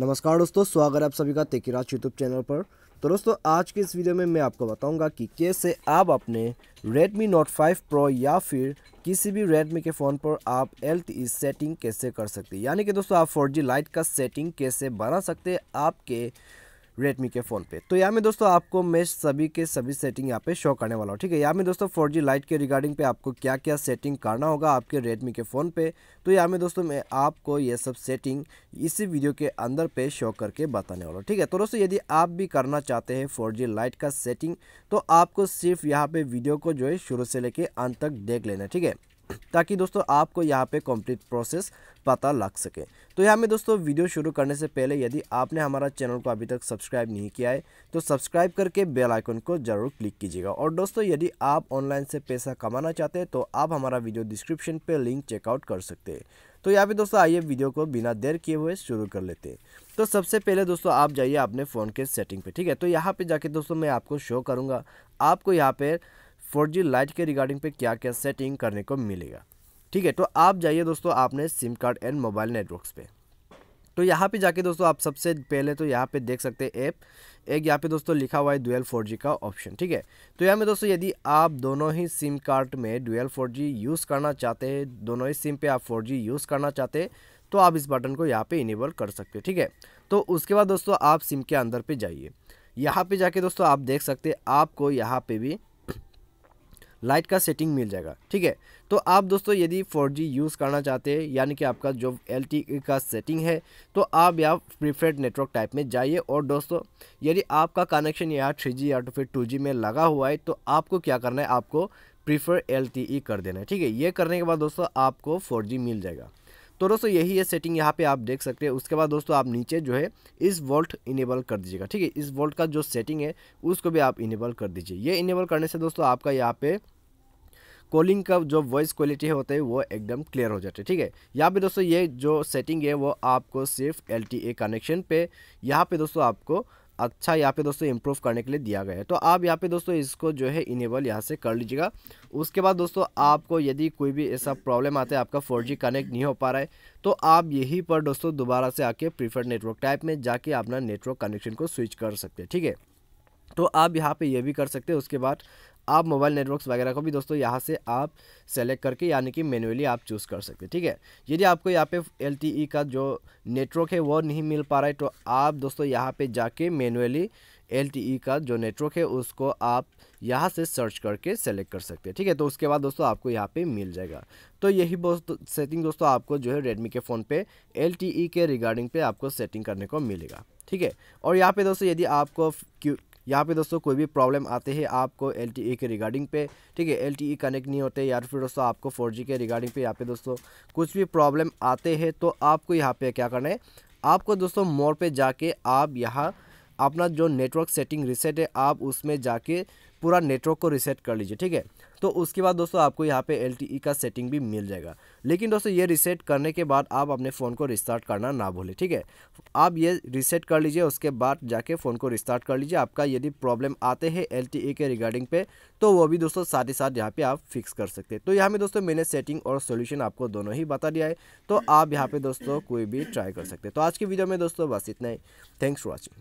नमस्कार दोस्तों स्वागत है आप सभी का तेकिराज यूट्यूब चैनल पर तो दोस्तों आज के इस वीडियो में मैं आपको बताऊंगा कि कैसे आप अपने Redmi Note 5 Pro या फिर किसी भी Redmi के फ़ोन पर आप एल सेटिंग e कैसे कर सकते हैं यानी कि दोस्तों आप 4G लाइट का सेटिंग कैसे बना सकते हैं आपके रेडमी के फ़ोन पे तो यहाँ में दोस्तों आपको मैं सभी के सभी सेटिंग यहाँ पे शो करने वाला हूँ ठीक है यहाँ में दोस्तों फोर जी लाइट के रिगार्डिंग पे आपको क्या क्या सेटिंग करना होगा आपके रेडमी के फ़ोन पे तो यहाँ में दोस्तों मैं आपको ये सब सेटिंग इसी वीडियो के अंदर पे शो करके बताने वाला हूँ ठीक है तो दोस्तों यदि आप भी करना चाहते हैं फोर जी लाइट का सेटिंग तो आपको सिर्फ यहाँ पर वीडियो को जो है शुरू से लेकर अंत तक देख लेना ठीक है ताकि दोस्तों आपको यहाँ पे कंप्लीट प्रोसेस पता लग सके तो यहाँ में दोस्तों वीडियो शुरू करने से पहले यदि आपने हमारा चैनल को अभी तक सब्सक्राइब नहीं किया है तो सब्सक्राइब करके बेल आइकन को ज़रूर क्लिक कीजिएगा और दोस्तों यदि आप ऑनलाइन से पैसा कमाना चाहते हैं तो आप हमारा वीडियो डिस्क्रिप्शन पर लिंक चेकआउट कर सकते हैं तो यहाँ पर दोस्तों आइए वीडियो को बिना देर किए हुए शुरू कर लेते हैं तो सबसे पहले दोस्तों आप जाइए अपने फ़ोन के सेटिंग पर ठीक है तो यहाँ पर जाके दोस्तों मैं आपको शो करूँगा आपको यहाँ पर फोर जी लाइट के रिगार्डिंग पे क्या क्या सेटिंग करने को मिलेगा ठीक है तो आप जाइए दोस्तों आपने SIM card and mobile networks पे तो यहाँ पे जाके दोस्तों आप सबसे पहले तो यहाँ पे देख सकते हैं ऐप एक यहाँ पे दोस्तों लिखा हुआ है डुअल फोर जी का ऑप्शन ठीक है तो यहाँ में दोस्तों यदि आप दोनों ही सिम कार्ड में डुअल फोर जी यूज़ करना चाहते हैं दोनों ही सिम पे आप फोर जी यूज़ करना चाहते हैं तो आप इस बटन को यहाँ पे इनेबल कर सकते हैं ठीक है तो उसके बाद दोस्तों आप सिम के अंदर पर जाइए यहाँ पर जाके दोस्तों आप देख सकते आपको यहाँ पर भी लाइट का सेटिंग मिल जाएगा ठीक है तो आप दोस्तों यदि 4G यूज़ करना चाहते हैं यानी कि आपका जो एल e का सेटिंग है तो आप या प्रीफेड नेटवर्क टाइप में जाइए और दोस्तों यदि आपका कनेक्शन यहाँ थ्री या तो फिर टू में लगा हुआ है तो आपको क्या करना है आपको प्रीफर एल e कर देना है ठीक है ये करने के बाद दोस्तों आपको फोर मिल जाएगा तो दोस्तों यही है सेटिंग यहाँ पे आप देख सकते हैं उसके बाद दोस्तों आप नीचे जो है इस वोल्ट इनेबल कर दीजिएगा ठीक है इस वोल्ट का जो सेटिंग है उसको भी आप इनेबल कर दीजिए ये इनेबल करने से दोस्तों आपका यहाँ पे कॉलिंग का जो वॉइस क्वालिटी होता है वो एकदम क्लियर हो जाता है ठीक है यहाँ पे दोस्तों ये जो सेटिंग है वो आपको सिर्फ एल कनेक्शन पे यहाँ पे दोस्तों आपको अच्छा यहाँ पे दोस्तों इम्प्रूव करने के लिए दिया गया है तो आप यहाँ पे दोस्तों इसको जो है इनेबल यहाँ से कर लीजिएगा उसके बाद दोस्तों आपको यदि कोई भी ऐसा प्रॉब्लम आता है आपका फोर कनेक्ट नहीं हो पा रहा है तो आप यहीं पर दोस्तों दोबारा से आके प्रीफर्ड नेटवर्क टाइप में जाके अपना नेटवर्क कनेक्शन को स्विच कर सकते हैं ठीक है तो आप यहाँ पे ये भी कर सकते हैं उसके बाद आप मोबाइल नेटवर्क्स वगैरह को भी दोस्तों यहाँ से आप सेलेक्ट करके यानी कि मैनुअली आप चूज़ कर सकते हैं ठीक है यदि आपको यहाँ पे एल e का जो नेटवर्क है वो नहीं मिल पा रहा है तो आप दोस्तों यहाँ पे जाके मैनुअली एल e का जो नेटवर्क है उसको आप यहाँ से सर्च करके सेलेक्ट कर सकते हैं ठीक है तो उसके बाद दोस्तों आपको यहाँ पे मिल जाएगा तो यही बहुत सेटिंग दोस्तों आपको जो है रेडमी के फ़ोन पे एल e के रिगार्डिंग पे आपको सेटिंग करने को मिलेगा ठीक है और यहाँ पे दोस्तों यदि आपको यहाँ पे दोस्तों कोई भी प्रॉब्लम आते हैं आपको एल e के रिगार्डिंग पे ठीक है एल कनेक्ट नहीं होते या फिर दोस्तों आपको फोर के रिगार्डिंग पे यहाँ पे दोस्तों कुछ भी प्रॉब्लम आते हैं तो आपको यहाँ पे क्या करना है आपको दोस्तों मोर पे जाके आप यहाँ अपना जो नेटवर्क सेटिंग रिसेट है आप उसमें जाके पूरा नेटवर्क को रिसेट कर लीजिए ठीक है तो उसके बाद दोस्तों आपको यहाँ पे एल e का सेटिंग भी मिल जाएगा लेकिन दोस्तों ये रिसेट करने के बाद आप अपने फ़ोन को रिस्टार्ट करना ना भूलें ठीक है आप ये रिसेट कर लीजिए उसके बाद जाके फ़ोन को रिस्टार्ट कर लीजिए आपका यदि प्रॉब्लम आते हैं एल e के रिगार्डिंग पे तो वो भी दोस्तों साथ ही साथ यहाँ पर आप फिक्स कर सकते हैं तो यहाँ में दोस्तों मैंने सेटिंग और सोल्यूशन आपको दोनों ही बता दिया है तो आप यहाँ पर दोस्तों कोई भी ट्राई कर सकते हैं तो आज की वीडियो में दोस्तों बस इतना ही थैंक्स फॉर वॉचिंग